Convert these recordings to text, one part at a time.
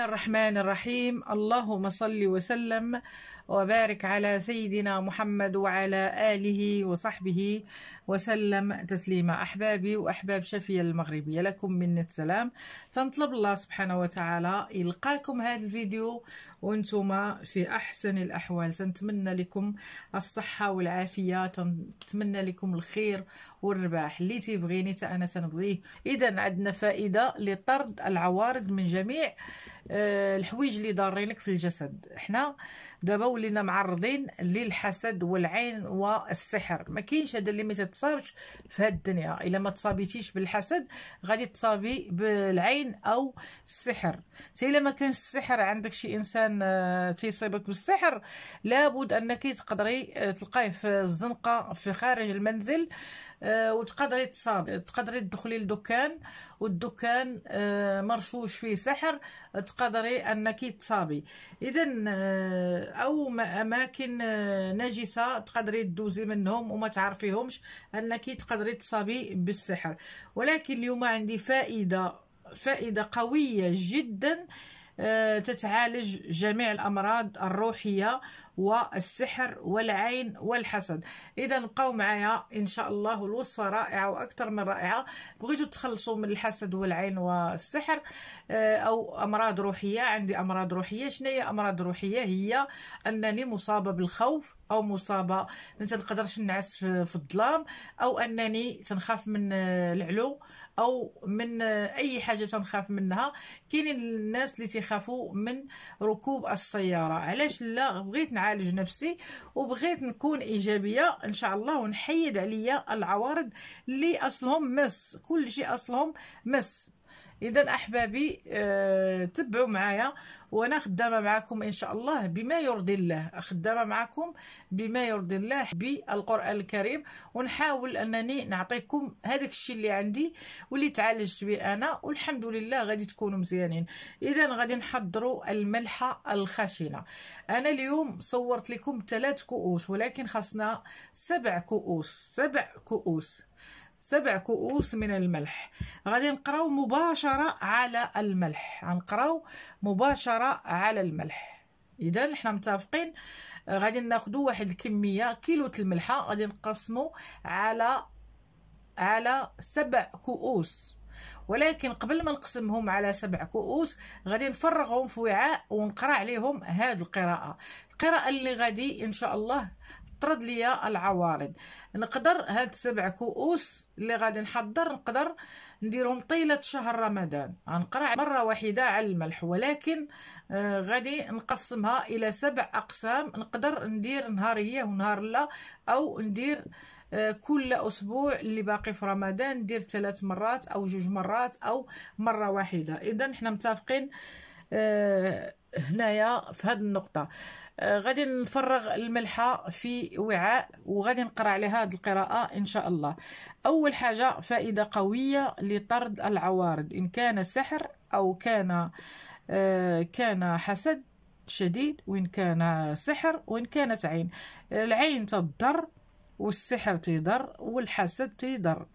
الرحمن الرحيم اللهم صل وسلم وبارك على سيدنا محمد وعلى آله وصحبه وسلم تسليما أحبابي وأحباب شفية المغربية لكم من السلام تنطلب الله سبحانه وتعالى يلقاكم هذا الفيديو وانتم في أحسن الأحوال تنتمنى لكم الصحة والعافية تنتمنى لكم الخير والرباح اللي تيبغيني تا أنا تنبغيه إذا عندنا فائدة لطرد العوارض من جميع آه، الحوايج اللي ضارينك في الجسد حنا دابا ولينا معرضين للحسد والعين والسحر ما كاينش هذا اللي ما تتصابش في هاد الدنيا الا ما تصابيتيش بالحسد غادي تصابي بالعين او السحر حتى الا ما كانش السحر عندك شي انسان آه، تيصيبك بالسحر لابد انك تقدري آه، تلقاه في الزنقه في خارج المنزل آه، وتقدري تصابي تقدري تدخلي لدكان والدكان آه، مرشوش فيه سحر تقدري انك تصابي اذا آه، او اماكن نجسه تقدري تدوزي منهم وما تعرفيهمش انك تقدري تصابي بالسحر ولكن اليوم عندي فائده فائده قويه جدا تتعالج جميع الامراض الروحيه والسحر والعين والحسد اذا بقاو معايا ان شاء الله الوصفه رائعه واكثر من رائعه بغيتوا تخلصوا من الحسد والعين والسحر آه، او امراض روحيه عندي امراض روحيه شنو هي امراض روحيه هي انني مصابه بالخوف او مصابه ما تنقدرش نعس في الظلام او انني تنخاف من آه، العلو او من آه، اي حاجه تنخاف منها كاينين الناس اللي تيخافوا من ركوب السياره علاش لا بغيت نعالج نفسي وبغيت نكون ايجابيه ان شاء الله ونحيد عليا العوارض اللي اصلهم مس كل شيء اصلهم مس اذا احبابي أه تبعوا معايا وانا خدامه معكم ان شاء الله بما يرضي الله خدامه معكم بما يرضي الله بالقران الكريم ونحاول انني نعطيكم هذاك الشيء اللي عندي واللي تعالجت به انا والحمد لله غادي تكونوا مزيانين اذا غادي نحضروا الملحه الخشنه انا اليوم صورت لكم ثلاث كؤوس ولكن خاصنا سبع كؤوس سبع كؤوس سبع كؤوس من الملح غادي نقراو مباشرة على الملح غنقراو مباشرة على الملح إذا حنا متفقين غادي ناخدو واحد الكمية كيلو الملحة غادي نقسمو على على سبع كؤوس ولكن قبل ما نقسمهم على سبع كؤوس غادي نفرغهم في وعاء ونقرا عليهم هاد القراءه القراءه اللي غادي ان شاء الله طرد ليا العوارض نقدر هاد سبع كؤوس اللي غادي نحضر نقدر نديرهم طيلة شهر رمضان غنقرا مرة واحدة على الملح ولكن آه غادي نقسمها إلى سبع أقسام نقدر ندير نهارية ونهار لا أو ندير آه، كل اسبوع اللي باقي في رمضان ندير ثلاث مرات او جوج مرات او مره واحده اذا حنا متفقين آه، هنايا في هذه النقطه آه، غادي نفرغ الملحه في وعاء وغادي نقرا على هذه القراءه ان شاء الله اول حاجه فائده قويه لطرد العوارض ان كان سحر او كان آه، كان حسد شديد وإن كان سحر وإن كانت عين العين تضر والسحر تيضر والحسد تيضر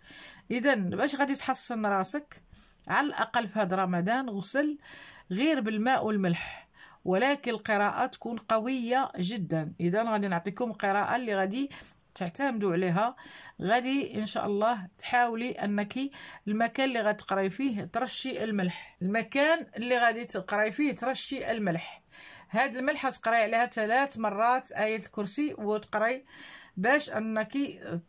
إذا باش غادي تحصن راسك على الأقل في هذا رمضان غسل غير بالماء والملح ولكن القراءة تكون قوية جدا إذا غادي نعطيكم قراءة اللي غادي تعتمدوا عليها غادي ان شاء الله تحاولي انك المكان اللي غتقراي فيه ترشي الملح المكان اللي غادي تقراي فيه ترشي الملح هاد الملح تقراي عليها ثلاث مرات آية الكرسي وتقراي باش انك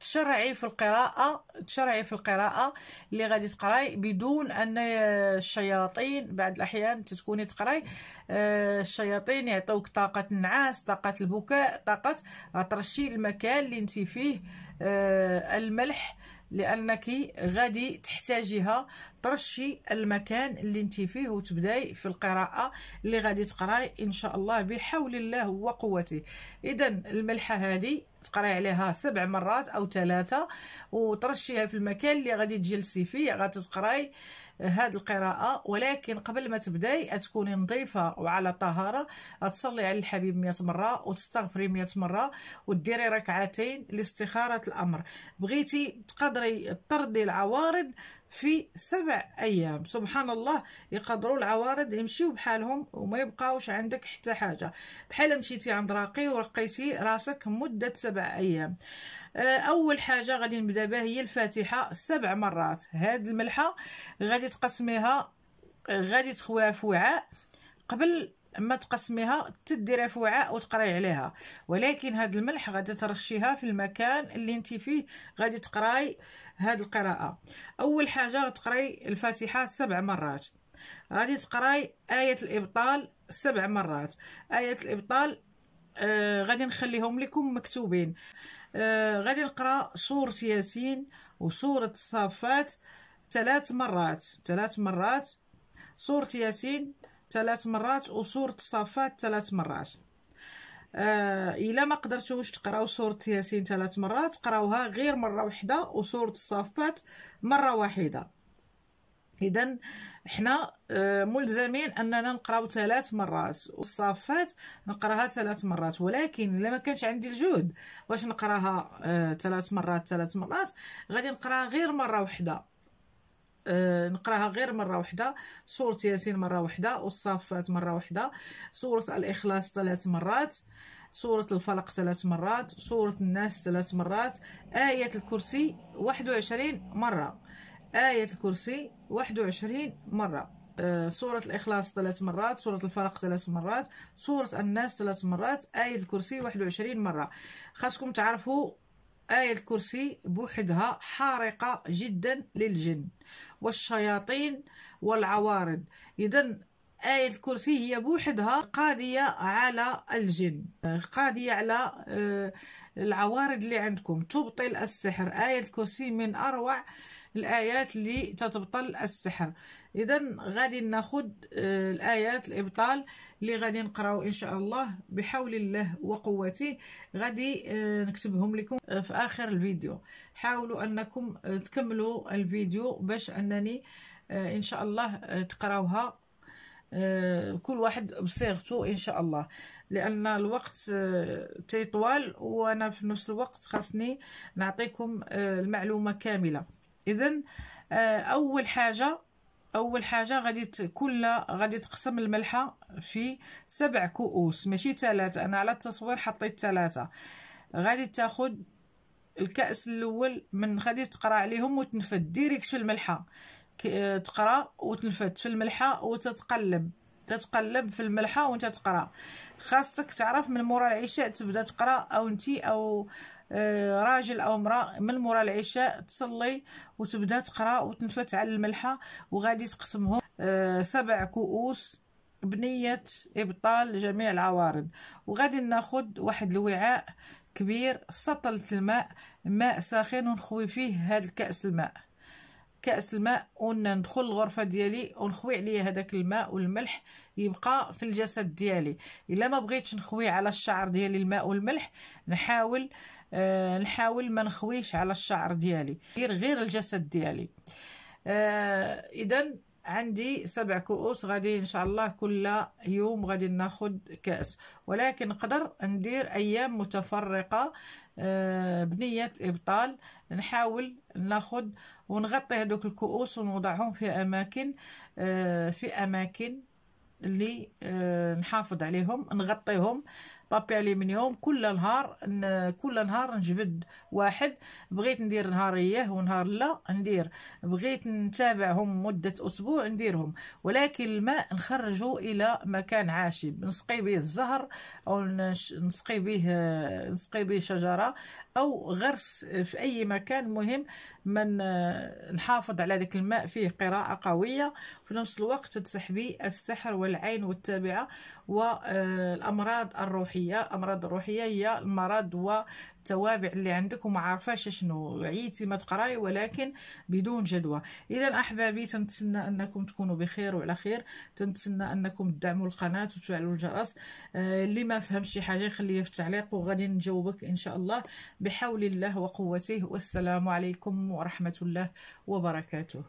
تشرعي في القراءه تشرعي في القراءه اللي غادي تقراي بدون ان الشياطين بعد الاحيان تتكوني تقراي آه، الشياطين يعطوك طاقه النعاس طاقه البكاء طاقه ترشي المكان اللي انت فيه آه، الملح لانك غادي تحتاجيها ترشي المكان اللي انت فيه وتبداي في القراءه اللي غادي تقراي ان شاء الله بحول الله وقوته اذا الملحه هذه تقراي عليها سبع مرات او ثلاثه وترشيها في المكان اللي غادي تجلسي فيه غتقراي هاد آه، القراءة ولكن قبل ما تبداي تكوني نظيفة وعلى طهارة تصلي على الحبيب مية مرة وتستغفري مية مرة وديري ركعتين لاستخارة الأمر بغيتي تقدري تطردي العوارض في سبع أيام سبحان الله يقدروا العوارض يمشيو بحالهم وما يبقاوش عندك حتى حاجة بحال مشيتي عند راقي ورقيتي راسك مدة سبع أيام آه، أول حاجة غادي نبدا بها هي الفاتحة سبع مرات هاد الملحة غادي تقسميها آه، غادي تخويها في وعاء قبل اما تقسميها تديريها في وعاء وتقراي عليها ولكن هذا الملح غادي ترشيها في المكان اللي انت فيه غادي تقراي هذه القراءه اول حاجه تقراي الفاتحه سبع مرات غادي تقراي ايه الابطال سبع مرات ايه الابطال آه غادي نخليهم لكم مكتوبين آه غادي نقرا سوره ياسين وسوره الصافات ثلاث مرات ثلاث مرات سوره ياسين ثلاث مرات وسوره الصفات ثلاث مرات آه الا ما قدرتوش تقراو سوره ياسين ثلاث مرات قراوها غير مره واحده وسوره الصفات مره واحده اذا حنا آه، ملزمين اننا نقراو ثلاث مرات والصفات نقراها ثلاث مرات ولكن الا ما كانش عندي الجهد باش نقراها آه، ثلاث مرات ثلاث مرات غادي نقراها غير مره واحده آه، نقراها غير مره واحده سوره ياسين مره واحده والصافات مره واحده سوره الاخلاص ثلاث مرات سورة الفلق ثلاث مرات سورة الناس ثلاث مرات آية الكرسي واحد وعشرين مرة آية الكرسي واحد وعشرين مرة سورة آه، الإخلاص ثلاث مرات سورة الفلق ثلاث مرات سورة الناس ثلاث مرات آية الكرسي واحد وعشرين مرة خاصكم تعرفوا آية الكرسي بوحدها حارقة جدا للجن والشياطين والعوارض إذا آية الكرسي هي بوحدها قاضية على الجن قاضية على آه، العوارض اللي عندكم تبطل السحر آية الكرسي من أروع الآيات اللي تتبطل السحر اذا غادي ناخد آه، الايات الابطال اللي غادي نقراو ان شاء الله بحول الله وقوته غادي آه، نكتبهم لكم آه، في اخر الفيديو حاولوا انكم تكملوا الفيديو باش انني ان شاء الله تقراوها كل واحد بصيغته ان شاء الله لان الوقت تيطوال وانا في نفس الوقت خاصني نعطيكم المعلومه كامله اذا اول حاجه اول حاجه غادي كل غادي تقسم الملحه في سبع كؤوس ماشي ثلاثه انا على التصوير حطيت ثلاثه غادي تاخد الكاس الاول من غادي تقرا عليهم وتنفد ديريكت في الملحه تقرا وتنفد في الملحه وتتقلب تتقلب في الملحه وانت تقرا خاصك تعرف من مورا العشاء تبدا تقرا او انت او آه، راجل او امراه من مورا العشاء تصلي وتبدا تقرا وتنفت على الملحه وغادي تقسمهم آه، سبع كؤوس بنيه ابطال جميع العوارض وغادي ناخد واحد الوعاء كبير سطلت الماء ماء ساخن ونخوي فيه هاد الكأس الماء كأس الماء وندخل الغرفة ديالي ونخوي عليه هذاك الماء والملح يبقى في الجسد ديالي الا ما بغيتش نخوي على الشعر ديالي الماء والملح نحاول آه نحاول ما نخويش على الشعر ديالي غير غير الجسد ديالي آه اذا عندي سبع كؤوس غادي ان شاء الله كل يوم غادي ناخد كاس ولكن نقدر ندير ايام متفرقه آه، بنيه ابطال نحاول ناخد ونغطي هذوك الكؤوس ونوضعهم في اماكن آه، في اماكن اللي آه، نحافظ عليهم نغطيهم بابي الومنيوم كل نهار كل نهار نجبد واحد بغيت ندير نهار اياه ونهار لا ندير بغيت نتابعهم مده اسبوع نديرهم ولكن الماء نخرجه الى مكان عاشب نسقي به الزهر او نسقي به آه، نسقي به شجره او غرس في اي مكان مهم من آه، نحافظ على ذاك الماء فيه قراءة قوية في نفس الوقت تسحبي السحر والعين والتابعة والأمراض آه، الروحية الأمراض الروحية هي المرض والتوابع اللي عندك وما عارفاش شنو عيتي ما تقراي ولكن بدون جدوى إذا أحبابي تنتسنى أنكم تكونوا بخير وعلى خير تنتسنى أنكم تدعموا القناة وتفعلوا الجرس آه، اللي ما فهمش شي حاجة خليه في التعليق وغادي نجاوبك إن شاء الله بحول الله وقوته والسلام عليكم ورحمة الله وبركاته